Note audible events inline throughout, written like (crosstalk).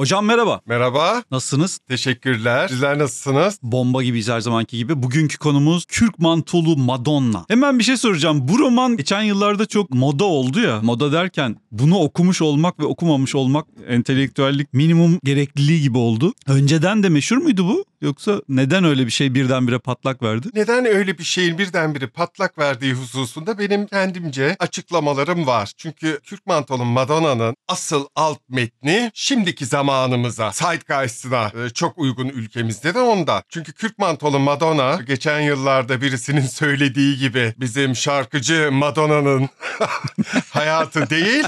Hocam merhaba. Merhaba. Nasılsınız? Teşekkürler. Sizler nasılsınız? Bomba gibiyiz her zamanki gibi. Bugünkü konumuz Kürk mantolu Madonna. Hemen bir şey soracağım. Bu roman geçen yıllarda çok moda oldu ya. Moda derken bunu okumuş olmak ve okumamış olmak entelektüellik minimum gerekliliği gibi oldu. Önceden de meşhur muydu bu? Yoksa neden öyle bir şey birdenbire patlak verdi? Neden öyle bir şeyin birdenbire patlak verdiği hususunda benim kendimce açıklamalarım var. Çünkü Türk Mantolu'nun Madonna'nın asıl alt metni şimdiki zamanımıza, zeitgeist'ına e, çok uygun ülkemizde de onda. Çünkü Kürk Mantolu Madonna geçen yıllarda birisinin (laughs) söylediği gibi bizim şarkıcı Madonna'nın (laughs) hayatı değil.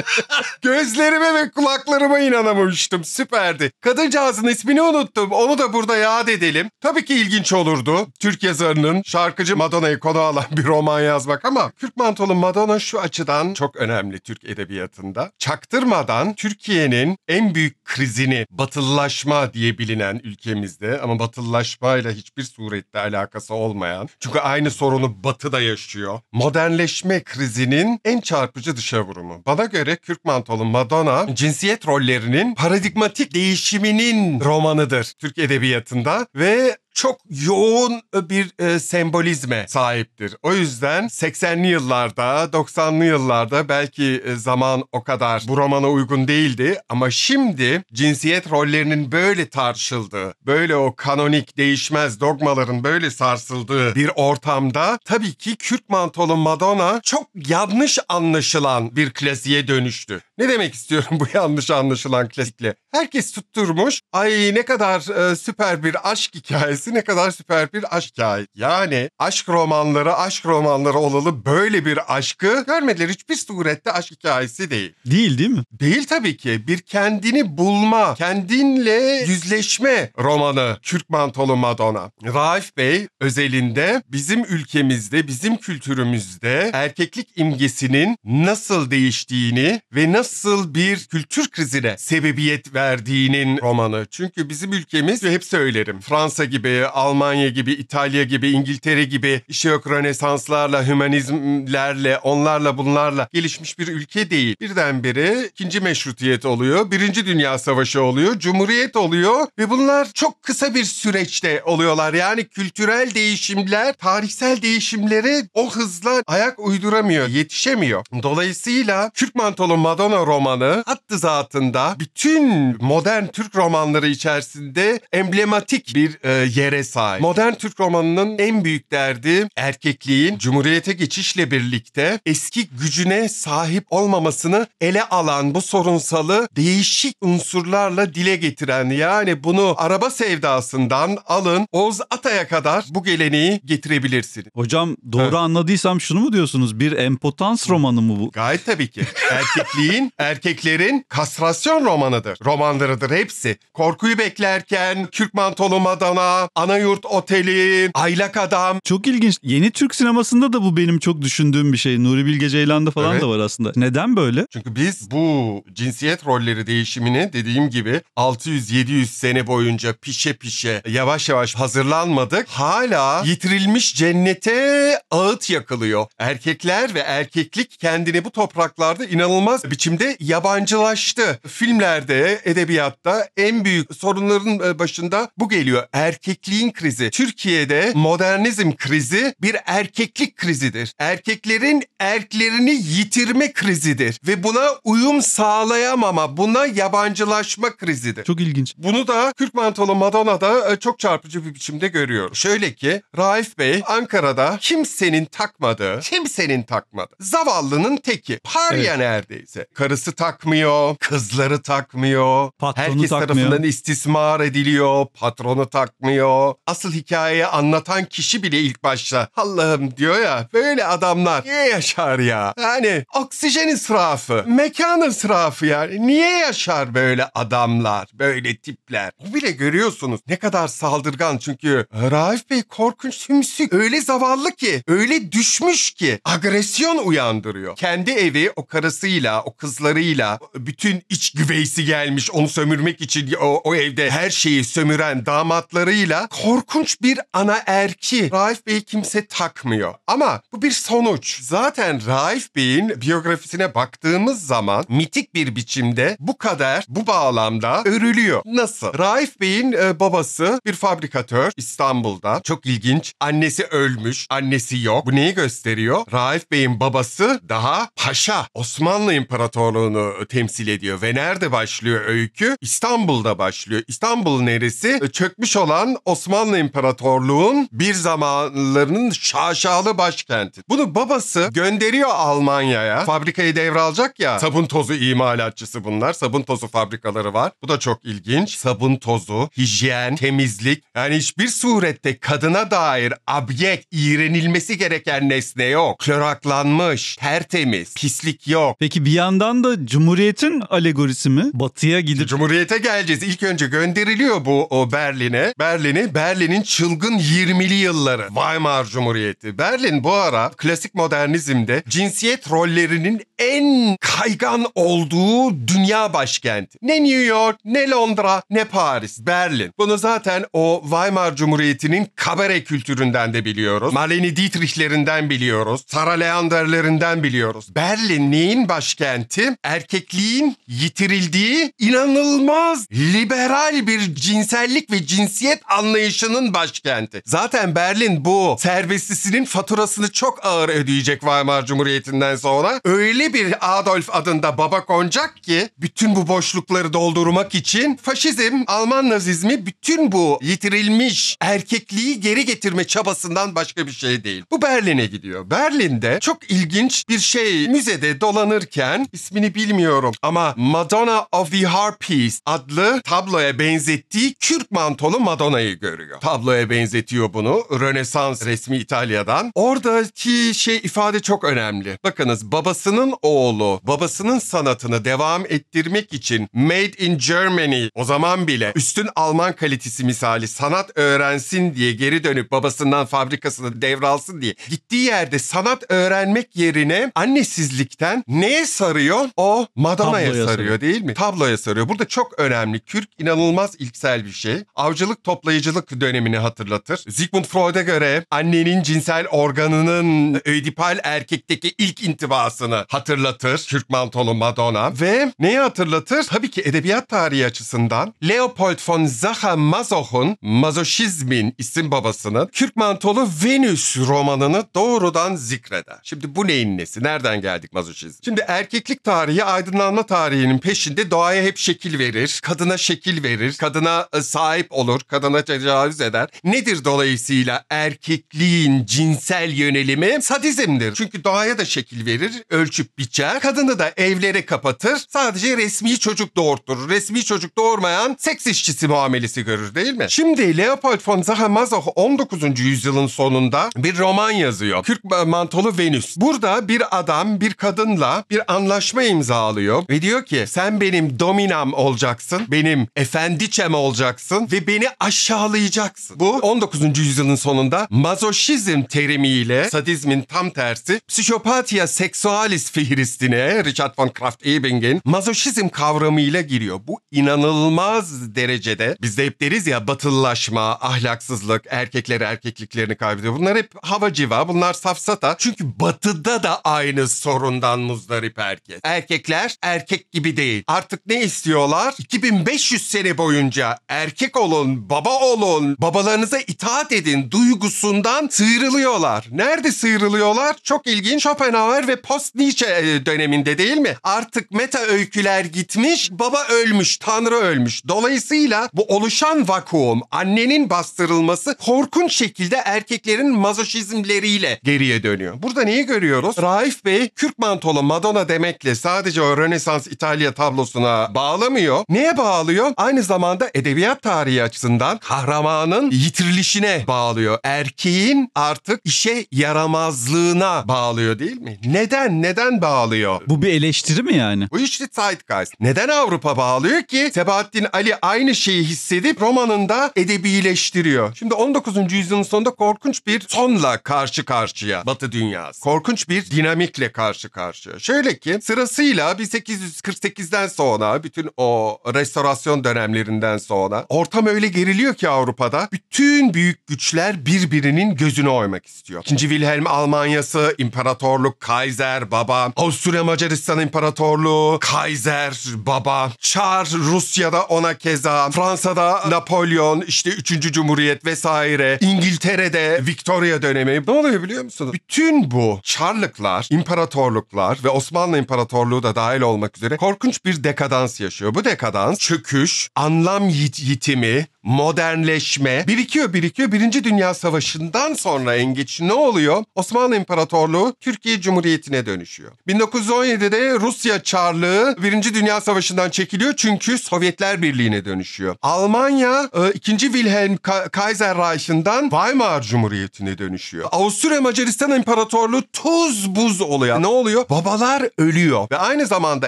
(laughs) Gözlerime ve kulaklarıma inanamamıştım. Süperdi. Kadıncağızın ismini unuttum. Onu da burada yad edelim. Tabii ki ilginç olurdu. Türk yazarının şarkıcı Madonna'yı konu alan (laughs) bir roman yazmak ama Türk Mantolu Madonna şu açıdan çok önemli Türk edebiyatında. Çaktırmadan Türkiye'nin en büyük krizini batılılaşma diye bilinen ülkemizde ama batılılaşmayla hiçbir surette alakası olmayan çünkü aynı sorunu batı da yaşıyor. Modernleşme krizinin en çarpıcı dışa vurumu. Bana göre eseri Kürk Mantolu Madonna cinsiyet rollerinin paradigmatik değişiminin romanıdır Türk Edebiyatı'nda ve çok yoğun bir e, sembolizme sahiptir. O yüzden 80'li yıllarda, 90'lı yıllarda belki e, zaman o kadar bu romana uygun değildi ama şimdi cinsiyet rollerinin böyle tartışıldığı, böyle o kanonik değişmez dogmaların böyle sarsıldığı bir ortamda tabii ki Kürt mantolu Madonna çok yanlış anlaşılan bir klasiğe dönüştü. Ne demek istiyorum (laughs) bu yanlış anlaşılan klasikle? Herkes tutturmuş. Ay ne kadar e, süper bir aşk hikayesi hikayesi ne kadar süper bir aşk hikayesi. Yani aşk romanları aşk romanları olalı böyle bir aşkı görmediler hiçbir surette aşk hikayesi değil. Değil değil mi? Değil tabii ki. Bir kendini bulma, kendinle yüzleşme romanı Kürk Mantolu Madonna. Raif Bey özelinde bizim ülkemizde, bizim kültürümüzde erkeklik imgesinin nasıl değiştiğini ve nasıl bir kültür krizine sebebiyet verdiğinin romanı. Çünkü bizim ülkemiz hep söylerim Fransa gibi Almanya gibi, İtalya gibi, İngiltere gibi işte yok Rönesanslarla, hümanizmlerle, onlarla bunlarla gelişmiş bir ülke değil. Birdenbire ikinci meşrutiyet oluyor, birinci dünya savaşı oluyor, cumhuriyet oluyor ve bunlar çok kısa bir süreçte oluyorlar. Yani kültürel değişimler, tarihsel değişimlere o hızla ayak uyduramıyor, yetişemiyor. Dolayısıyla Türk Mantolu Madonna romanı attı zatında bütün modern Türk romanları içerisinde emblematik bir e, yere sahip. Modern Türk romanının en büyük derdi erkekliğin cumhuriyete geçişle birlikte eski gücüne sahip olmamasını ele alan bu sorunsalı değişik unsurlarla dile getiren yani bunu araba sevdasından alın Oğuz Atay'a kadar bu geleneği getirebilirsiniz. Hocam doğru evet. anladıysam şunu mu diyorsunuz? Bir empotans romanı mı bu? Gayet tabii ki. Erkekliğin, erkeklerin kastrasyon romanıdır. Romanlarıdır hepsi. Korkuyu beklerken, kürk mantolu madana, Ana yurt Oteli, Aylak Adam. Çok ilginç. Yeni Türk sinemasında da bu benim çok düşündüğüm bir şey. Nuri Bilge Ceylan'da falan evet. da var aslında. Neden böyle? Çünkü biz bu cinsiyet rolleri değişimini dediğim gibi 600-700 sene boyunca pişe pişe yavaş yavaş hazırlanmadık. Hala yitirilmiş cennete ağıt yakılıyor. Erkekler ve erkeklik kendini bu topraklarda inanılmaz biçimde yabancılaştı. Filmlerde, edebiyatta en büyük sorunların e, başında bu geliyor. Erkek erkekliğin krizi. Türkiye'de modernizm krizi bir erkeklik krizidir. Erkeklerin erklerini yitirme krizidir ve buna uyum sağlayamama, buna yabancılaşma krizidir. Çok ilginç. Bunu da Kürk Mantolu Madonna'da e, çok çarpıcı bir biçimde görüyorum. Şöyle ki Raif Bey Ankara'da kimsenin takmadığı, kimsenin takmadı. zavallının teki, parya evet. neredeyse. Karısı takmıyor, kızları takmıyor, Patronu herkes takmıyor. tarafından istismar ediliyor, patronu takmıyor, o asıl hikayeyi anlatan kişi bile ilk başta Allah'ım diyor ya böyle adamlar niye yaşar ya? Yani oksijen israfı, mekan israfı yani niye yaşar böyle adamlar, böyle tipler? Bu bile görüyorsunuz ne kadar saldırgan çünkü Raif Bey korkunç hümsük öyle zavallı ki, öyle düşmüş ki agresyon uyandırıyor. Kendi evi o karısıyla, o kızlarıyla bütün iç güveysi gelmiş onu sömürmek için o, o evde her şeyi sömüren damatlarıyla dolayısıyla korkunç bir ana erki Raif Bey kimse takmıyor. Ama bu bir sonuç. Zaten Raif Bey'in biyografisine baktığımız zaman mitik bir biçimde bu kadar bu bağlamda örülüyor. Nasıl? Raif Bey'in e, babası bir fabrikatör İstanbul'da. Çok ilginç. Annesi ölmüş, annesi yok. Bu neyi gösteriyor? Raif Bey'in babası daha paşa. Osmanlı İmparatorluğunu e, temsil ediyor ve nerede başlıyor öykü? İstanbul'da başlıyor. İstanbul neresi? E, çökmüş olan Osmanlı İmparatorluğu'nun bir zamanlarının şaşalı başkenti. Bunu babası gönderiyor Almanya'ya. Fabrikayı devralacak ya. Sabun tozu imalatçısı bunlar. Sabun tozu fabrikaları var. Bu da çok ilginç. Sabun tozu, hijyen, temizlik. Yani hiçbir surette kadına dair abyek, iğrenilmesi gereken nesne yok. Kloraklanmış, tertemiz, pislik yok. Peki bir yandan da Cumhuriyet'in alegorisi mi? Batıya gidip... Cumhuriyete geleceğiz. İlk önce gönderiliyor bu o Berlin'e. Berlin Berlin'i, Berlin'in çılgın 20'li yılları, Weimar Cumhuriyeti. Berlin bu ara klasik modernizmde cinsiyet rollerinin en kaygan olduğu dünya başkenti. Ne New York, ne Londra, ne Paris, Berlin. Bunu zaten o Weimar Cumhuriyeti'nin kabare kültüründen de biliyoruz. Marlene Dietrich'lerinden biliyoruz. Sara Leander'lerinden biliyoruz. Berlin neyin başkenti? Erkekliğin yitirildiği inanılmaz liberal bir cinsellik ve cinsiyet anlayışının başkenti. Zaten Berlin bu serbestisinin faturasını çok ağır ödeyecek Weimar Cumhuriyeti'nden sonra. Öyle bir Adolf adında baba koncak ki bütün bu boşlukları doldurmak için faşizm, Alman nazizmi bütün bu yitirilmiş erkekliği geri getirme çabasından başka bir şey değil. Bu Berlin'e gidiyor. Berlin'de çok ilginç bir şey müzede dolanırken ismini bilmiyorum ama Madonna of the Harpies adlı tabloya benzettiği kürk mantolu Madonna'yı şey görüyor. Tabloya benzetiyor bunu. Rönesans resmi İtalya'dan. Oradaki şey ifade çok önemli. Bakınız babasının oğlu babasının sanatını devam ettirmek için Made in Germany o zaman bile üstün Alman kalitesi misali sanat öğrensin diye geri dönüp babasından fabrikasını devralsın diye gittiği yerde sanat öğrenmek yerine annesizlikten neye sarıyor? O Madonna'ya sarıyor, sarıyor değil mi? Tabloya sarıyor. Burada çok önemli. Kürk inanılmaz ilksel bir şey. Avcılık toplayıcı ayrımcılık dönemini hatırlatır. Sigmund Freud'a göre annenin cinsel organının ödipal erkekteki ilk intibasını hatırlatır. Türk mantolu Madonna ve neyi hatırlatır? Tabii ki edebiyat tarihi açısından Leopold von Zaha Mazoch'un Mazoşizmin isim babasının Kürk mantolu Venüs romanını doğrudan zikreder. Şimdi bu neyin nesi? Nereden geldik mazoşizm? Şimdi erkeklik tarihi aydınlanma tarihinin peşinde doğaya hep şekil verir. Kadına şekil verir. Kadına ıı, sahip olur. Kadına tecavüz eder. Nedir dolayısıyla erkekliğin cinsel yönelimi? Sadizmdir. Çünkü doğaya da şekil verir, ölçüp biçer. Kadını da evlere kapatır. Sadece resmi çocuk doğurtur. Resmi çocuk doğurmayan seks işçisi muamelesi görür değil mi? Şimdi Leopold von Zahamazoh 19. yüzyılın sonunda bir roman yazıyor. Kürk mantolu Venüs. Burada bir adam bir kadınla bir anlaşma imzalıyor ve diyor ki sen benim dominam olacaksın. Benim efendiçem olacaksın ve beni aşağı aşağılayacaksın. Bu 19. yüzyılın sonunda mazoşizm terimiyle sadizmin tam tersi psikopatiya seksualis fihristine Richard von Kraft Ebing'in mazoşizm kavramıyla giriyor. Bu inanılmaz derecede bizde hep deriz ya batılılaşma, ahlaksızlık, erkekler erkekliklerini kaybediyor. Bunlar hep hava civa, bunlar safsata. Çünkü batıda da aynı sorundan muzdarip herkes. Erkekler erkek gibi değil. Artık ne istiyorlar? 2500 sene boyunca erkek olun, baba olun, babalarınıza itaat edin duygusundan sıyrılıyorlar. Nerede sıyrılıyorlar? Çok ilginç Schopenhauer ve post Nietzsche e, döneminde değil mi? Artık meta öyküler gitmiş, baba ölmüş, tanrı ölmüş. Dolayısıyla bu oluşan vakuum, annenin bastırılması korkunç şekilde erkeklerin mazoşizmleriyle geriye dönüyor. Burada neyi görüyoruz? Raif Bey kürk mantolu Madonna demekle sadece o Rönesans İtalya tablosuna bağlamıyor. Neye bağlıyor? Aynı zamanda edebiyat tarihi açısından kahramanın yitirilişine bağlıyor. Erkeğin artık işe yaramazlığına bağlıyor değil mi? Neden? Neden bağlıyor? Bu bir eleştiri mi yani? Bu işte Zeitgeist. Neden Avrupa bağlıyor ki? Sebahattin Ali aynı şeyi hissedip romanında edebileştiriyor. Şimdi 19. yüzyılın sonunda korkunç bir sonla karşı karşıya Batı dünyası. Korkunç bir dinamikle karşı karşıya. Şöyle ki sırasıyla 1848'den sonra bütün o restorasyon dönemlerinden sonra ortam öyle geriliyor ki ki Avrupa'da bütün büyük güçler birbirinin gözüne oymak istiyor. 2. Wilhelm Almanyası, İmparatorluk, Kaiser, Baba, Avusturya Macaristan İmparatorluğu, Kaiser, Baba, Çar, Rusya'da ona keza, Fransa'da Napolyon, işte 3. Cumhuriyet vesaire, İngiltere'de Victoria dönemi. Ne oluyor biliyor musunuz? Bütün bu Çarlıklar, imparatorluklar ve Osmanlı İmparatorluğu da dahil olmak üzere korkunç bir dekadans yaşıyor. Bu dekadans çöküş, anlam yitimi, modernleşme birikiyor birikiyor. Birinci Dünya Savaşı'ndan sonra en geç ne oluyor? Osmanlı İmparatorluğu Türkiye Cumhuriyeti'ne dönüşüyor. 1917'de Rusya Çarlığı Birinci Dünya Savaşı'ndan çekiliyor çünkü Sovyetler Birliği'ne dönüşüyor. Almanya 2. E, Wilhelm Kaiser Reich'ından Weimar Cumhuriyeti'ne dönüşüyor. Avusturya Macaristan İmparatorluğu tuz buz oluyor. Ne oluyor? Babalar ölüyor ve aynı zamanda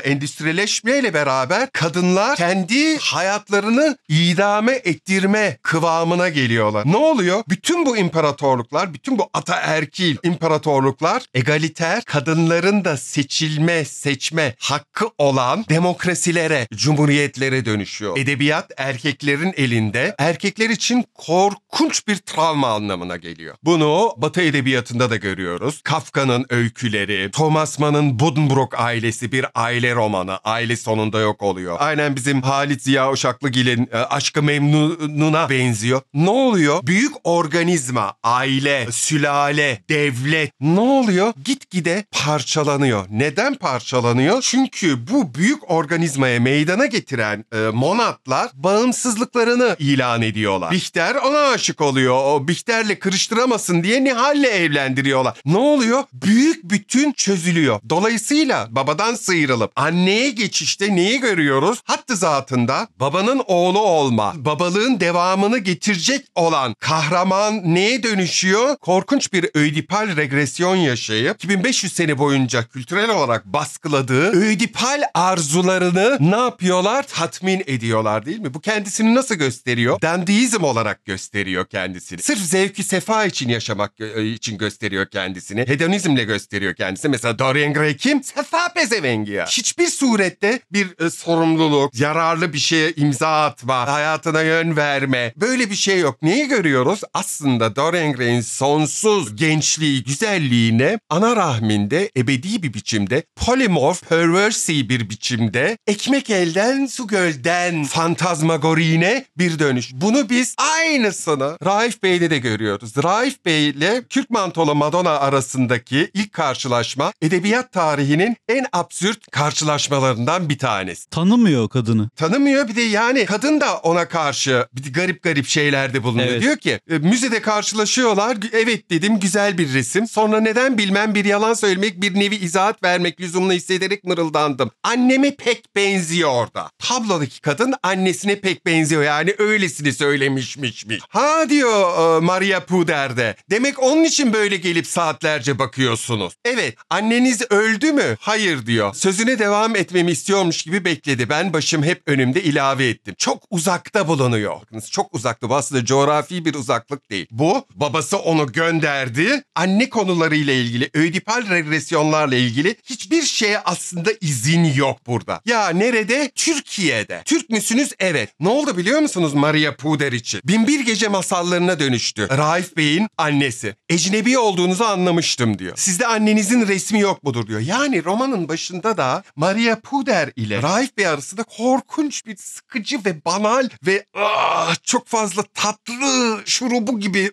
endüstrileşmeyle beraber kadınlar kendi hayatlarını idame et ettirme kıvamına geliyorlar. Ne oluyor? Bütün bu imparatorluklar, bütün bu ataerkil imparatorluklar egaliter, kadınların da seçilme, seçme hakkı olan demokrasilere, cumhuriyetlere dönüşüyor. Edebiyat erkeklerin elinde, erkekler için korkunç bir travma anlamına geliyor. Bunu Batı edebiyatında da görüyoruz. Kafka'nın öyküleri, Thomas Mann'ın Buddenbrook ailesi bir aile romanı. Aile sonunda yok oluyor. Aynen bizim Halit Ziya Uşaklıgil'in e, Aşkı Memnu sorununa benziyor. Ne oluyor? Büyük organizma, aile, sülale, devlet ne oluyor? Gitgide parçalanıyor. Neden parçalanıyor? Çünkü bu büyük organizmaya meydana getiren e, monatlar bağımsızlıklarını ilan ediyorlar. Bihter ona aşık oluyor. O Bihter'le kırıştıramasın diye Nihal'le evlendiriyorlar. Ne oluyor? Büyük bütün çözülüyor. Dolayısıyla babadan sıyrılıp anneye geçişte neyi görüyoruz? Hattı zatında babanın oğlu olma, babalığı varlığın devamını getirecek olan kahraman neye dönüşüyor? Korkunç bir ödipal regresyon yaşayıp 2500 sene boyunca kültürel olarak baskıladığı ödipal arzularını ne yapıyorlar? Tatmin ediyorlar değil mi? Bu kendisini nasıl gösteriyor? Dandiizm olarak gösteriyor kendisini. Sırf zevki sefa için yaşamak e, e, için gösteriyor kendisini. Hedonizmle gösteriyor kendisini. Mesela Dorian Gray kim? Sefa pezevengi ya. Hiçbir surette bir e, sorumluluk, yararlı bir şeye imza atma, hayatına yön verme. Böyle bir şey yok. Neyi görüyoruz? Aslında Dorian Gray'in sonsuz gençliği, güzelliğine ana rahminde ebedi bir biçimde polimorf, perversi bir biçimde ekmek elden su gölden fantazmagorine bir dönüş. Bunu biz aynısını Raif Bey'de de görüyoruz. Raif Bey ile Kürk Mantolu Madonna arasındaki ilk karşılaşma edebiyat tarihinin en absürt karşılaşmalarından bir tanesi. Tanımıyor kadını. Tanımıyor bir de yani kadın da ona karşı bir garip garip şeylerde bulunuyor. Evet. Diyor ki e, müzede karşılaşıyorlar. Evet dedim güzel bir resim. Sonra neden bilmem bir yalan söylemek bir nevi izahat vermek lüzumlu hissederek mırıldandım. Anneme pek benziyor orada. Tablodaki kadın annesine pek benziyor. Yani öylesini söylemişmiş mi? Ha diyor e, Maria Puder'de. Demek onun için böyle gelip saatlerce bakıyorsunuz. Evet anneniz öldü mü? Hayır diyor. Sözüne devam etmemi istiyormuş gibi bekledi. Ben başım hep önümde ilave ettim. Çok uzakta bulunuyor. Hawkins çok uzakta. Bu aslında coğrafi bir uzaklık değil. Bu babası onu gönderdi. Anne konularıyla ilgili, ödipal regresyonlarla ilgili hiçbir şeye aslında izin yok burada. Ya nerede? Türkiye'de. Türk müsünüz? Evet. Ne oldu biliyor musunuz Maria Puder için? Binbir Gece masallarına dönüştü. Raif Bey'in annesi. Ecnebi olduğunuzu anlamıştım diyor. Sizde annenizin resmi yok mudur diyor. Yani romanın başında da Maria Puder ile Raif Bey arasında korkunç bir sıkıcı ve banal ve aa, Ah, çok fazla tatlı şurubu gibi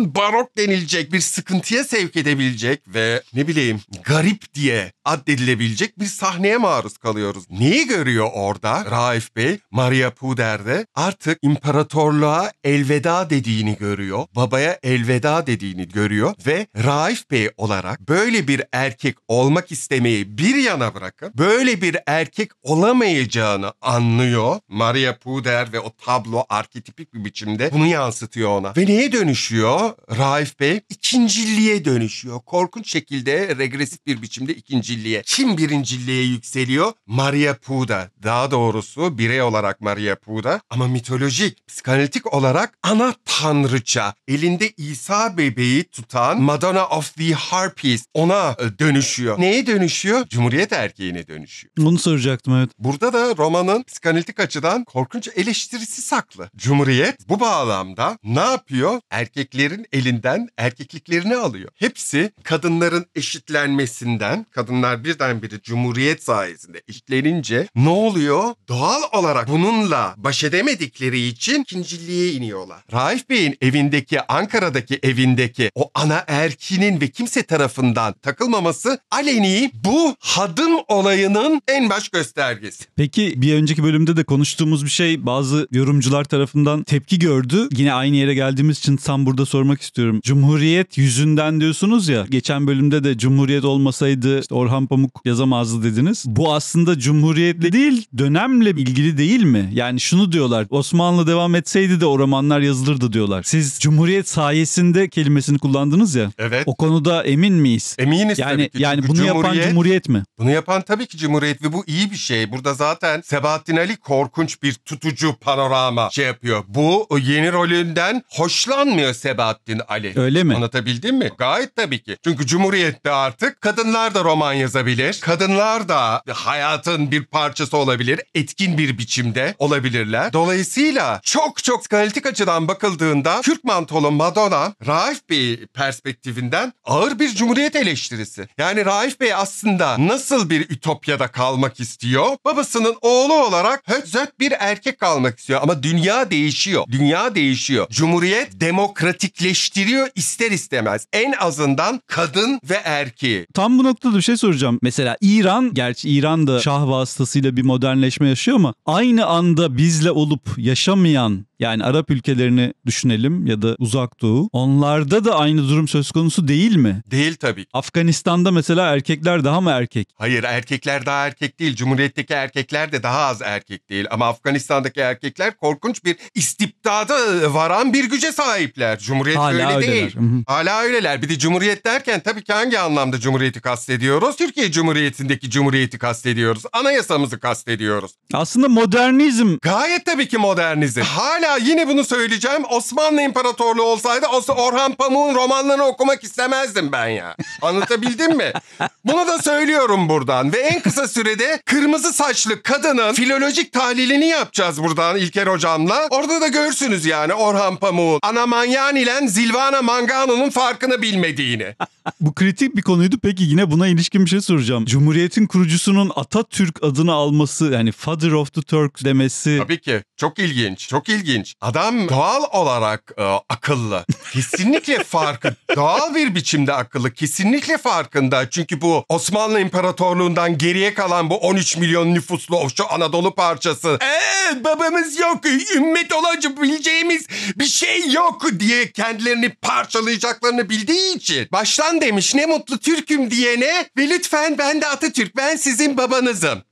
barok denilecek bir sıkıntıya sevk edebilecek ve ne bileyim garip diye addedilebilecek bir sahneye maruz kalıyoruz. Neyi görüyor orada Raif Bey? Maria Puder'de artık imparatorluğa elveda dediğini görüyor. Babaya elveda dediğini görüyor ve Raif Bey olarak böyle bir erkek olmak istemeyi bir yana bırakıp böyle bir erkek olamayacağını anlıyor. Maria Puder ve o tablo arketipik bir biçimde bunu yansıtıyor ona. Ve neye dönüşüyor? oluyor Raif Bey? ikinciliğe dönüşüyor. Korkunç şekilde regresif bir biçimde ikinciliğe Kim birinciliğe yükseliyor? Maria Puda. Daha doğrusu birey olarak Maria Puda ama mitolojik, psikanalitik olarak ana tanrıça. Elinde İsa bebeği tutan Madonna of the Harpies ona e, dönüşüyor. Neye dönüşüyor? Cumhuriyet erkeğine dönüşüyor. Bunu soracaktım evet. Burada da romanın psikanalitik açıdan korkunç eleştirisi saklı. Cumhuriyet bu bağlamda ne yapıyor? Erkekliği erkeklerin elinden erkekliklerini alıyor. Hepsi kadınların eşitlenmesinden, kadınlar birdenbire cumhuriyet sayesinde eşitlenince ne oluyor? Doğal olarak bununla baş edemedikleri için ikinciliğe iniyorlar. Raif Bey'in evindeki, Ankara'daki evindeki o ana erkinin ve kimse tarafından takılmaması aleni bu hadım olayının en baş göstergesi. Peki bir önceki bölümde de konuştuğumuz bir şey bazı yorumcular tarafından tepki gördü. Yine aynı yere geldiğimiz için tam burada sormak istiyorum. Cumhuriyet yüzünden diyorsunuz ya. Geçen bölümde de Cumhuriyet olmasaydı işte Orhan Pamuk yazamazdı dediniz. Bu aslında Cumhuriyetle değil dönemle ilgili değil mi? Yani şunu diyorlar. Osmanlı devam etseydi de o romanlar yazılırdı diyorlar. Siz Cumhuriyet sayesinde kelimesini kullandınız ya. Evet. O konuda emin miyiz? Eminiz yani, tabii ki. Yani bunu Cumhuriyet, yapan Cumhuriyet mi? Bunu yapan tabii ki Cumhuriyet ve bu iyi bir şey. Burada zaten Sebahattin Ali korkunç bir tutucu panorama şey yapıyor. Bu yeni rolünden hoşlanmıyor Sebahattin Sebahattin Ali. Öyle mi? Anlatabildim mi? Gayet tabii ki. Çünkü Cumhuriyet'te artık kadınlar da roman yazabilir. Kadınlar da hayatın bir parçası olabilir. Etkin bir biçimde olabilirler. Dolayısıyla çok çok analitik açıdan bakıldığında kürk mantolu Madonna Raif Bey perspektifinden ağır bir Cumhuriyet eleştirisi. Yani Raif Bey aslında nasıl bir ütopyada kalmak istiyor? Babasının oğlu olarak hötzöt bir erkek kalmak istiyor. Ama dünya değişiyor. Dünya değişiyor. Cumhuriyet demokratik eşitleştiriyor ister istemez. En azından kadın ve erkeği. Tam bu noktada bir şey soracağım. Mesela İran, gerçi İran da şah vasıtasıyla bir modernleşme yaşıyor ama aynı anda bizle olup yaşamayan yani Arap ülkelerini düşünelim ya da Uzak Doğu. Onlarda da aynı durum söz konusu değil mi? Değil tabii. Afganistan'da mesela erkekler daha mı erkek? Hayır erkekler daha erkek değil. Cumhuriyetteki erkekler de daha az erkek değil. Ama Afganistan'daki erkekler korkunç bir istibdada e, varan bir güce sahipler. Cumhuriyet Hala öyle öyleler. değil. Hala öyleler. Bir de Cumhuriyet derken tabii ki hangi anlamda Cumhuriyeti kastediyoruz? Türkiye Cumhuriyeti'ndeki Cumhuriyeti kastediyoruz. Anayasamızı kastediyoruz. Aslında modernizm. Gayet tabii ki modernizm. Hala yine bunu söyleyeceğim. Osmanlı İmparatorluğu olsaydı Orhan Pamuk'un romanlarını okumak istemezdim ben ya. Anlatabildim mi? (laughs) Bunu da söylüyorum buradan. Ve en kısa sürede kırmızı saçlı kadının filolojik tahlilini yapacağız buradan İlker Hocam'la. Orada da görürsünüz yani Orhan Pamuk'un Ana Manyan ile Zilvana Mangano'nun farkını bilmediğini. Bu kritik bir konuydu. Peki yine buna ilişkin bir şey soracağım. Cumhuriyetin kurucusunun Atatürk adını alması yani Father of the Turks demesi. Tabii ki. Çok ilginç. Çok ilginç ilginç. Adam doğal olarak e, akıllı. Kesinlikle (laughs) farkı doğal bir biçimde akıllı. Kesinlikle farkında. Çünkü bu Osmanlı İmparatorluğundan geriye kalan bu 13 milyon nüfuslu o şu Anadolu parçası. Eee babamız yok. Ümmet olaca bileceğimiz bir şey yok diye kendilerini parçalayacaklarını bildiği için. Baştan demiş ne mutlu Türk'üm diyene ve lütfen ben de Atatürk ben sizin babanızım.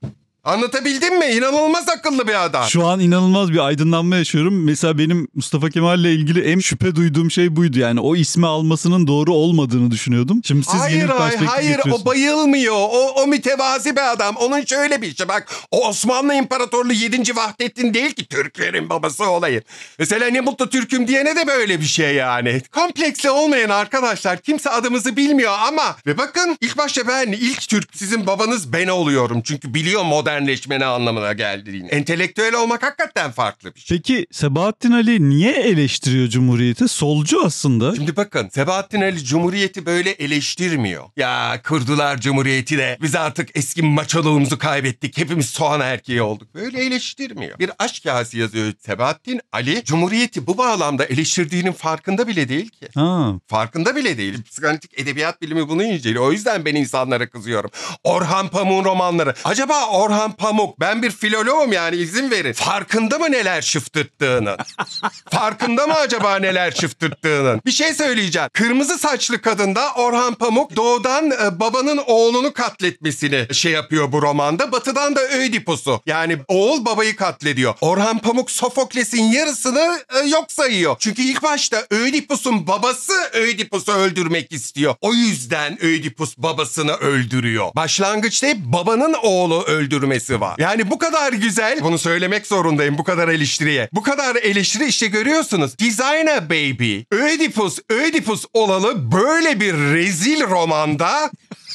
Anlatabildim mi? İnanılmaz akıllı bir adam. Şu an inanılmaz bir aydınlanma yaşıyorum. Mesela benim Mustafa Kemal'le ilgili en şüphe duyduğum şey buydu. Yani o ismi almasının doğru olmadığını düşünüyordum. Şimdi siz hayır, yeni bir perspektif Hayır o bayılmıyor. O, o mütevazi bir adam. Onun şöyle bir şey bak. O Osmanlı İmparatorluğu 7. Vahdettin değil ki Türklerin babası olayı. Mesela ne mutlu Türk'üm diyene de böyle bir şey yani. Kompleksli olmayan arkadaşlar kimse adımızı bilmiyor ama ve bakın ilk başta ben ilk Türk sizin babanız ben oluyorum. Çünkü biliyor modern modernleşmene anlamına geldiğini. Entelektüel olmak hakikaten farklı bir şey. Peki Sebahattin Ali niye eleştiriyor Cumhuriyeti? Solcu aslında. Şimdi bakın Sebahattin Ali Cumhuriyeti böyle eleştirmiyor. Ya kırdılar Cumhuriyeti de biz artık eski maçalığımızı kaybettik. Hepimiz soğan erkeği olduk. Böyle eleştirmiyor. Bir aşk kağısı yazıyor Sebahattin Ali. Cumhuriyeti bu bağlamda eleştirdiğinin farkında bile değil ki. Ha. Farkında bile değil. Psikanalitik edebiyat bilimi bunu inceliyor. O yüzden ben insanlara kızıyorum. Orhan Pamuk'un romanları. Acaba Orhan Orhan Pamuk. Ben bir filoloğum yani izin verin. Farkında mı neler şıftırttığının? Farkında mı acaba neler şıftırttığının? Bir şey söyleyeceğim. Kırmızı saçlı kadında Orhan Pamuk doğudan e, babanın oğlunu katletmesini şey yapıyor bu romanda. Batıdan da Öydipus'u. Yani oğul babayı katlediyor. Orhan Pamuk Sofokles'in yarısını e, yok sayıyor. Çünkü ilk başta Öydipus'un babası Öydipus'u öldürmek istiyor. O yüzden Öydipus babasını öldürüyor. Başlangıçta hep babanın oğlu öldürmek malzemesi var. Yani bu kadar güzel. Bunu söylemek zorundayım bu kadar eleştiriye. Bu kadar eleştiri işte görüyorsunuz. Designer Baby. Ödipus, Ödipus olalı böyle bir rezil romanda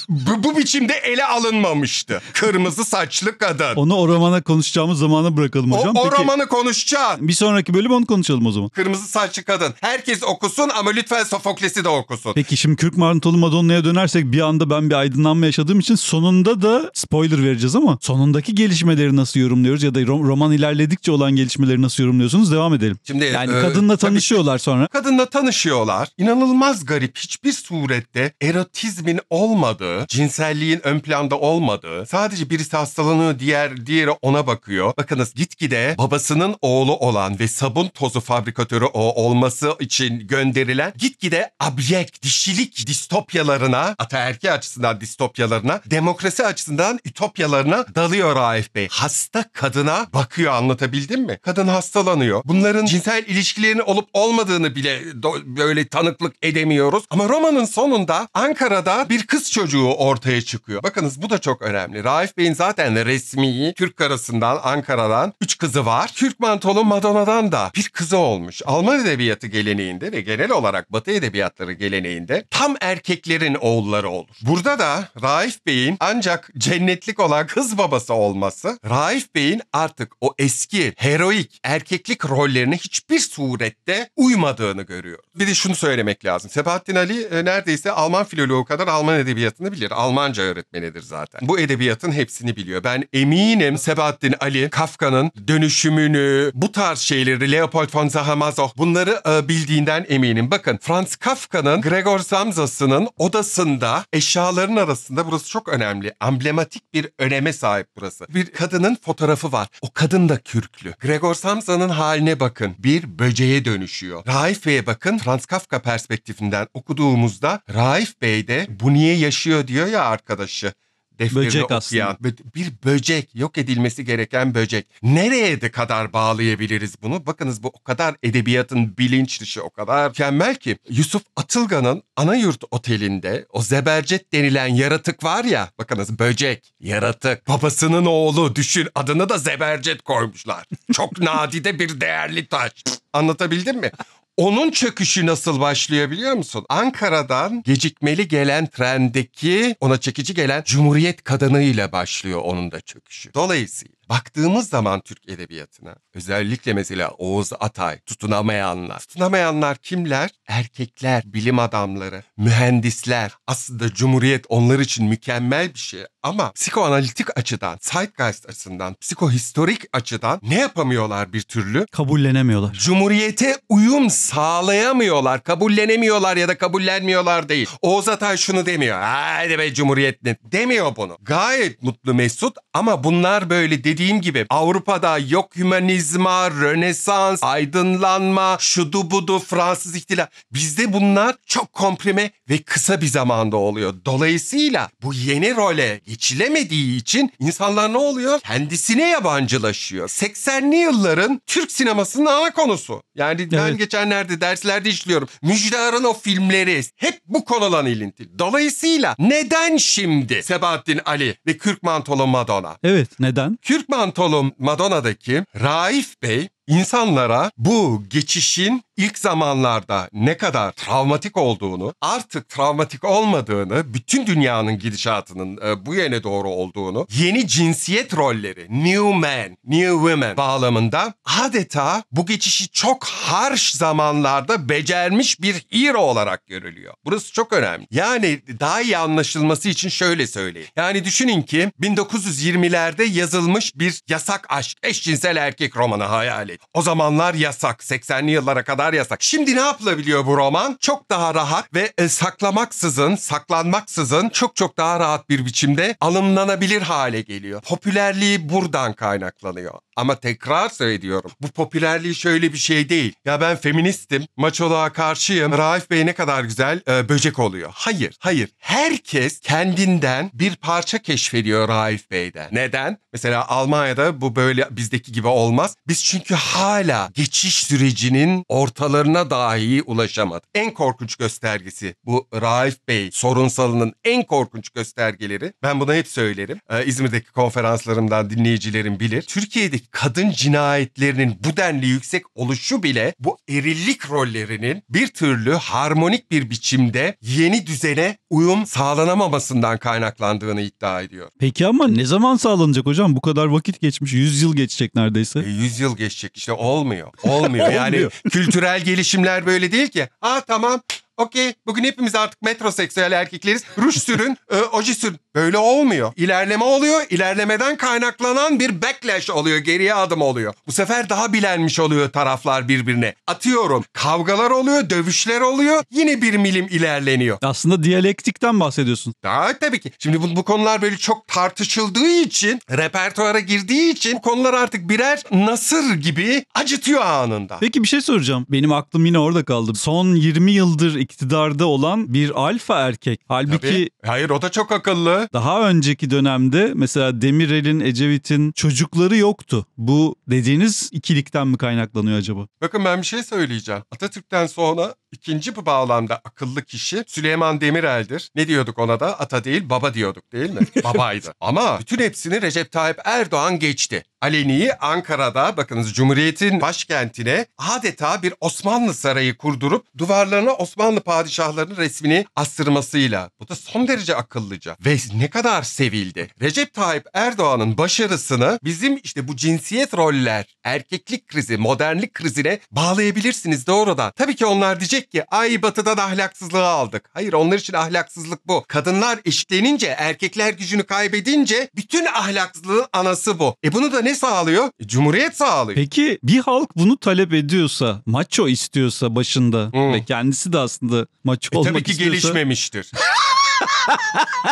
bu, bu biçimde ele alınmamıştı. Kırmızı saçlı kadın. Onu o romana konuşacağımız zamana bırakalım hocam. O, o Peki, romanı konuşacağız. Bir sonraki bölüm onu konuşalım o zaman. Kırmızı saçlı kadın. Herkes okusun ama lütfen Sofokles'i de okusun. Peki şimdi Kürk Marantolu Madonna'ya dönersek bir anda ben bir aydınlanma yaşadığım için sonunda da spoiler vereceğiz ama sonunda sonundaki gelişmeleri nasıl yorumluyoruz ya da roman ilerledikçe olan gelişmeleri nasıl yorumluyorsunuz? Devam edelim. Şimdi yani e, kadınla tanışıyorlar tabii, sonra. Kadınla tanışıyorlar. İnanılmaz garip. Hiçbir surette erotizmin olmadığı, cinselliğin ön planda olmadığı, sadece birisi hastalanıyor, diğer diğeri ona bakıyor. Bakınız gitgide babasının oğlu olan ve sabun tozu fabrikatörü o olması için gönderilen gitgide abyek, dişilik distopyalarına, ataerki açısından distopyalarına, demokrasi açısından ütopyalarına dalıyor alıyor Raif Bey. Hasta kadına bakıyor anlatabildim mi? Kadın hastalanıyor. Bunların cinsel ilişkilerini olup olmadığını bile böyle tanıklık edemiyoruz. Ama romanın sonunda Ankara'da bir kız çocuğu ortaya çıkıyor. Bakınız bu da çok önemli. Raif Bey'in zaten resmi Türk karısından Ankara'dan 3 kızı var. Türk mantolu Madonna'dan da bir kızı olmuş. Alman edebiyatı geleneğinde ve genel olarak Batı edebiyatları geleneğinde tam erkeklerin oğulları olur. Burada da Raif Bey'in ancak cennetlik olan kız babası olmasa olması Raif Bey'in artık o eski heroik erkeklik rollerine hiçbir surette uymadığını görüyor. Bir de şunu söylemek lazım. Sebahattin Ali e, neredeyse Alman filoloğu kadar Alman edebiyatını bilir. Almanca öğretmenidir zaten. Bu edebiyatın hepsini biliyor. Ben eminim Sebahattin Ali Kafka'nın dönüşümünü, bu tarz şeyleri Leopold von Zahamazow bunları e, bildiğinden eminim. Bakın Franz Kafka'nın Gregor Samsa'sının odasında eşyaların arasında burası çok önemli. Emblematik bir öneme sahip burası. Bir kadının fotoğrafı var. O kadın da kürklü. Gregor Samsa'nın haline bakın. Bir böceğe dönüşüyor. Raif Bey'e bakın. Franz Kafka perspektifinden okuduğumuzda Raif Bey de bu niye yaşıyor diyor ya arkadaşı defterini böcek okuyan aslında. bir böcek yok edilmesi gereken böcek. Nereye de kadar bağlayabiliriz bunu? Bakınız bu o kadar edebiyatın bilinç dışı o kadar mükemmel ki Yusuf Atılgan'ın Anayurt Oteli'nde o zebercet denilen yaratık var ya bakınız böcek, yaratık, babasının oğlu düşün adını da zebercet koymuşlar. Çok (laughs) nadide bir değerli taş. Anlatabildim mi? Onun çöküşü nasıl başlıyor biliyor musun? Ankara'dan gecikmeli gelen trendeki ona çekici gelen Cumhuriyet kadınıyla başlıyor onun da çöküşü. Dolayısıyla baktığımız zaman Türk edebiyatına özellikle mesela Oğuz Atay, tutunamayanlar. Tutunamayanlar kimler? Erkekler, bilim adamları, mühendisler. Aslında Cumhuriyet onlar için mükemmel bir şey ama psikoanalitik açıdan, zeitgeist açısından, psikohistorik açıdan ne yapamıyorlar bir türlü? Kabullenemiyorlar. Cumhuriyete uyum sağlayamıyorlar, kabullenemiyorlar ya da kabullenmiyorlar değil. Oğuz Atay şunu demiyor, haydi be Cumhuriyet ne? Demiyor bunu. Gayet mutlu mesut ama bunlar böyle dedi dediğim gibi Avrupa'da yok hümanizma, rönesans, aydınlanma, şudu budu, Fransız ihtila. Bizde bunlar çok komprime ve kısa bir zamanda oluyor. Dolayısıyla bu yeni role geçilemediği için insanlar ne oluyor? Kendisine yabancılaşıyor. 80'li yılların Türk sinemasının ana konusu. Yani evet. ben geçenlerde derslerde işliyorum. Müjdar'ın o filmleri hep bu konulan ilintili. Dolayısıyla neden şimdi Sebahattin Ali ve Kürk Mantolu Madonna? Evet neden? Kürk Küçük Mantolu Madona'daki Raif Bey insanlara bu geçişin ilk zamanlarda ne kadar travmatik olduğunu, artık travmatik olmadığını, bütün dünyanın gidişatının e, bu yöne doğru olduğunu, yeni cinsiyet rolleri, new man, new women bağlamında adeta bu geçişi çok harş zamanlarda becermiş bir hero olarak görülüyor. Burası çok önemli. Yani daha iyi anlaşılması için şöyle söyleyeyim. Yani düşünün ki 1920'lerde yazılmış bir yasak aşk, eşcinsel erkek romanı hayal hayali. O zamanlar yasak, 80'li yıllara kadar kadar yasak. Şimdi ne yapılabiliyor bu roman? Çok daha rahat ve e, saklamaksızın, saklanmaksızın çok çok daha rahat bir biçimde alımlanabilir hale geliyor. Popülerliği buradan kaynaklanıyor. Ama tekrar söylüyorum. Bu popülerliği şöyle bir şey değil. Ya ben feministim, maçoluğa karşıyım, Raif Bey ne kadar güzel e, böcek oluyor. Hayır, hayır. Herkes kendinden bir parça keşfediyor Raif Bey'den. Neden? Mesela Almanya'da bu böyle bizdeki gibi olmaz. Biz çünkü hala geçiş sürecinin ortalarına dahi ulaşamadık. En korkunç göstergesi bu Raif Bey sorunsalının en korkunç göstergeleri. Ben bunu hep söylerim. Ee, İzmir'deki konferanslarımdan dinleyicilerim bilir. Türkiye'deki kadın cinayetlerinin bu denli yüksek oluşu bile bu erillik rollerinin bir türlü harmonik bir biçimde yeni düzene uyum sağlanamamasından kaynaklandığını iddia ediyor. Peki ama ne zaman sağlanacak hocam? Bu kadar vakit geçmiş. 100 yıl geçecek neredeyse. E, 100 yıl geçecek işte olmuyor. Olmuyor. (laughs) olmuyor. Yani kültürel gelişimler böyle değil ki. Ha tamam Okey bugün hepimiz artık metroseksüel erkekleriz. Ruj sürün, (laughs) e, oji sürün. Böyle olmuyor. İlerleme oluyor. İlerlemeden kaynaklanan bir backlash oluyor. Geriye adım oluyor. Bu sefer daha bilenmiş oluyor taraflar birbirine. Atıyorum. Kavgalar oluyor, dövüşler oluyor. Yine bir milim ilerleniyor. Aslında diyalektikten bahsediyorsun. Daha tabii ki. Şimdi bu, bu konular böyle çok tartışıldığı için, repertuara girdiği için konular artık birer nasır gibi acıtıyor anında. Peki bir şey soracağım. Benim aklım yine orada kaldı. Son 20 yıldır iktidarda olan bir alfa erkek. Halbuki Tabii. hayır o da çok akıllı. Daha önceki dönemde mesela Demirel'in, Ecevit'in çocukları yoktu. Bu dediğiniz ikilikten mi kaynaklanıyor acaba? Bakın ben bir şey söyleyeceğim. Atatürk'ten sonra İkinci bu bağlamda akıllı kişi Süleyman Demirel'dir. Ne diyorduk ona da? Ata değil baba diyorduk değil mi? (laughs) Babaydı. Ama bütün hepsini Recep Tayyip Erdoğan geçti. Aleni'yi Ankara'da bakınız Cumhuriyet'in başkentine adeta bir Osmanlı sarayı kurdurup duvarlarına Osmanlı padişahlarının resmini astırmasıyla. Bu da son derece akıllıca ve ne kadar sevildi. Recep Tayyip Erdoğan'ın başarısını bizim işte bu cinsiyet roller, erkeklik krizi, modernlik krizine bağlayabilirsiniz doğrudan. Tabii ki onlar diyecek diyecek ki ay batıdan ahlaksızlığı aldık. Hayır onlar için ahlaksızlık bu. Kadınlar eşitlenince erkekler gücünü kaybedince bütün ahlaksızlığın anası bu. E bunu da ne sağlıyor? E, Cumhuriyet sağlıyor. Peki bir halk bunu talep ediyorsa, maço istiyorsa başında hmm. ve kendisi de aslında maço e, olmak istiyorsa. Tabii ki istiyorsa... gelişmemiştir. (laughs)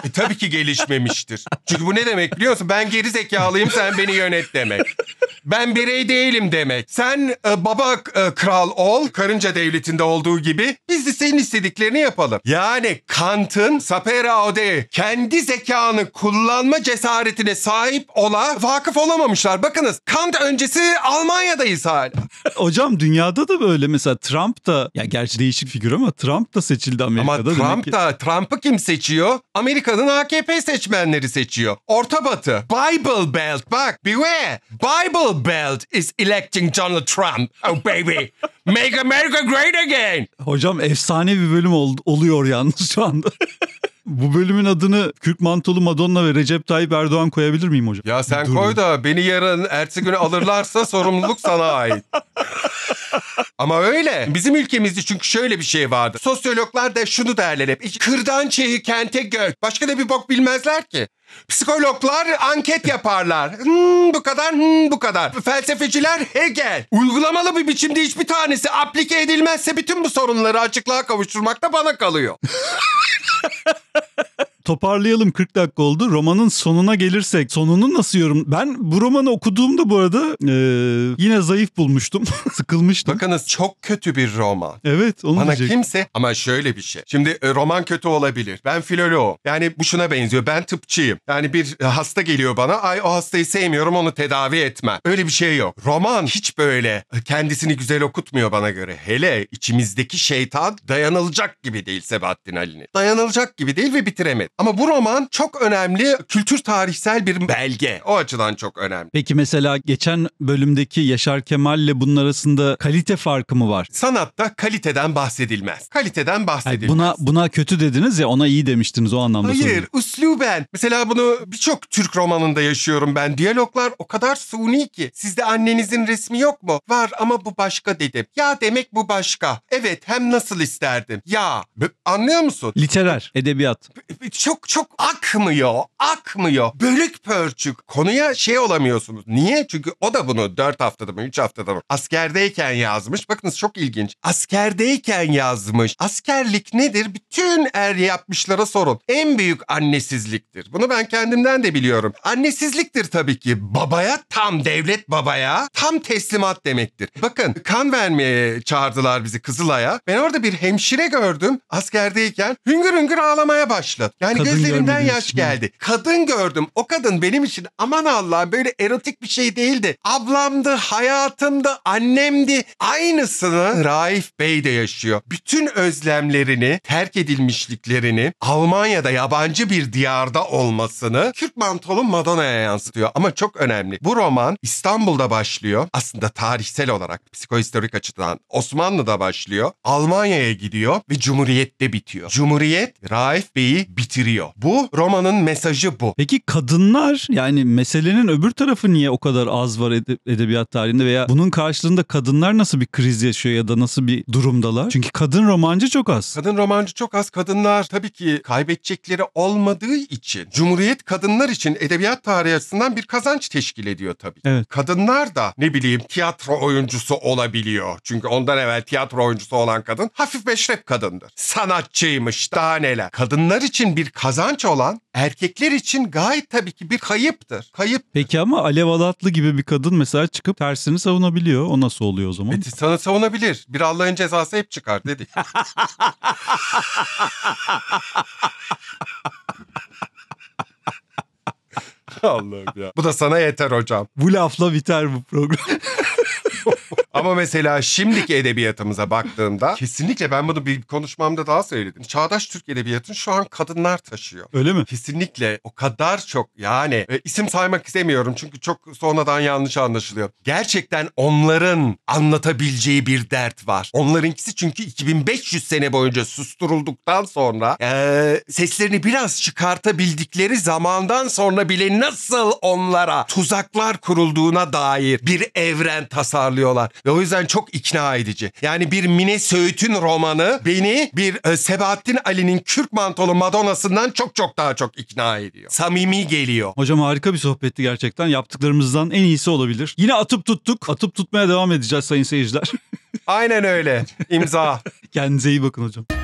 e, tabii ki gelişmemiştir. Çünkü bu ne demek biliyor musun? Ben geri zekalıyım sen beni yönet demek. Ben birey değilim demek. Sen e, baba e, kral ol, karınca devletinde olduğu gibi biz de senin istediklerini yapalım. Yani Kant'ın sapera ode kendi zekanı kullanma cesaretine sahip ola vakıf olamamışlar. Bakınız Kant öncesi Almanya'dayız hala. Hocam dünyada da böyle mesela Trump da ya gerçi değişik figür ama Trump da seçildi Amerika'da. Ama Trump ki... da Trump'ı kim seçiyor? seçiyor? Amerika'nın AKP seçmenleri seçiyor. Orta Batı. Bible Belt bak beware. Bible Belt is electing Donald Trump. Oh baby. Make America great again. Hocam efsane bir bölüm ol- oluyor yalnız şu anda. (laughs) Bu bölümün adını Kürk Mantolu Madonna ve Recep Tayyip Erdoğan koyabilir miyim hocam? Ya sen Dur. koy da beni yarın ertesi günü alırlarsa (laughs) sorumluluk sana ait. Ama öyle. Bizim ülkemizde çünkü şöyle bir şey vardı. Sosyologlar da şunu derler hep. Kırdan çehi kente göç. Başka da bir bok bilmezler ki. Psikologlar anket yaparlar. Hmm, bu kadar, hmm, bu kadar. Felsefeciler Hegel. Uygulamalı bir biçimde hiçbir tanesi aplike edilmezse bütün bu sorunları açıklığa kavuşturmak da bana kalıyor. (laughs) toparlayalım 40 dakika oldu. Romanın sonuna gelirsek sonunu nasıl yorum? Ben bu romanı okuduğumda bu arada e, yine zayıf bulmuştum. (laughs) Sıkılmıştım. Bakınız çok kötü bir roman. Evet onu Bana diyecek. kimse ama şöyle bir şey. Şimdi e, roman kötü olabilir. Ben filoloğum. Yani bu şuna benziyor. Ben tıpçıyım. Yani bir e, hasta geliyor bana. Ay o hastayı sevmiyorum onu tedavi etme. Öyle bir şey yok. Roman hiç böyle e, kendisini güzel okutmuyor bana göre. Hele içimizdeki şeytan dayanılacak gibi değil Sebahattin Ali'nin. Dayanılacak gibi değil ve bitiremedi. Ama bu roman çok önemli kültür tarihsel bir belge. O açıdan çok önemli. Peki mesela geçen bölümdeki Yaşar Kemal ile bunun arasında kalite farkı mı var? Sanatta kaliteden bahsedilmez. Kaliteden bahsedilmez. Yani buna buna kötü dediniz ya ona iyi demiştiniz o anlamda. Hayır, sorayım. üsluben. Mesela bunu birçok Türk romanında yaşıyorum ben. Diyaloglar o kadar suni ki. Sizde annenizin resmi yok mu? Var ama bu başka dedim. Ya demek bu başka. Evet hem nasıl isterdim. Ya anlıyor musun? Literer, edebiyat çok çok akmıyor. Akmıyor. Bölük pörçük. Konuya şey olamıyorsunuz. Niye? Çünkü o da bunu 4 haftada mı 3 haftada mı askerdeyken yazmış. Bakınız çok ilginç. Askerdeyken yazmış. Askerlik nedir? Bütün er yapmışlara sorun. En büyük annesizliktir. Bunu ben kendimden de biliyorum. Annesizliktir tabii ki. Babaya tam devlet babaya tam teslimat demektir. Bakın kan vermeye çağırdılar bizi Kızılay'a. Ben orada bir hemşire gördüm askerdeyken. Hüngür hüngür ağlamaya başladı. Yani yani kadın gözlerimden yaş için. geldi. Kadın gördüm. O kadın benim için aman Allah böyle erotik bir şey değildi. Ablamdı, hayatımdı, annemdi. Aynısını Raif Bey de yaşıyor. Bütün özlemlerini, terk edilmişliklerini, Almanya'da yabancı bir diyarda olmasını Kürt mantolu Madonna'ya yansıtıyor. Ama çok önemli. Bu roman İstanbul'da başlıyor. Aslında tarihsel olarak psikohistorik açıdan Osmanlı'da başlıyor. Almanya'ya gidiyor ve Cumhuriyet'te bitiyor. Cumhuriyet Raif Bey'i bitir giriyor. Bu romanın mesajı bu. Peki kadınlar yani meselenin öbür tarafı niye o kadar az var ede- edebiyat tarihinde veya bunun karşılığında kadınlar nasıl bir kriz yaşıyor ya da nasıl bir durumdalar? Çünkü kadın romancı çok az. Kadın romancı çok az. Kadınlar tabii ki kaybedecekleri olmadığı için Cumhuriyet kadınlar için edebiyat tarihi açısından bir kazanç teşkil ediyor tabii. Evet. Kadınlar da ne bileyim tiyatro oyuncusu olabiliyor. Çünkü ondan evvel tiyatro oyuncusu olan kadın hafif meşrep kadındır. Sanatçıymış daha neler. Kadınlar için bir kazanç olan erkekler için gayet tabii ki bir kayıptır. Kayıp. Peki ama Alev Alatlı gibi bir kadın mesela çıkıp tersini savunabiliyor. O nasıl oluyor o zaman? Evet, sana savunabilir. Bir Allah'ın cezası hep çıkar dedik. (laughs) Allah'ım ya. Bu da sana yeter hocam. Bu lafla biter bu program. (laughs) Ama mesela şimdiki edebiyatımıza baktığımda (laughs) kesinlikle ben bunu bir konuşmamda daha söyledim. Çağdaş Türk edebiyatını şu an kadınlar taşıyor. Öyle mi? Kesinlikle o kadar çok yani e, isim saymak istemiyorum çünkü çok sonradan yanlış anlaşılıyor. Gerçekten onların anlatabileceği bir dert var. Onlarınkisi çünkü 2500 sene boyunca susturulduktan sonra e, seslerini biraz çıkartabildikleri zamandan sonra bile nasıl onlara tuzaklar kurulduğuna dair bir evren tasarlıyorlar ve o yüzden çok ikna edici. Yani bir Mine Söğüt'ün romanı beni bir e, Sebahattin Ali'nin kürk mantolu Madonna'sından çok çok daha çok ikna ediyor. Samimi geliyor. Hocam harika bir sohbetti gerçekten. Yaptıklarımızdan en iyisi olabilir. Yine atıp tuttuk. Atıp tutmaya devam edeceğiz sayın seyirciler. (laughs) Aynen öyle. İmza. Kendinize iyi bakın hocam.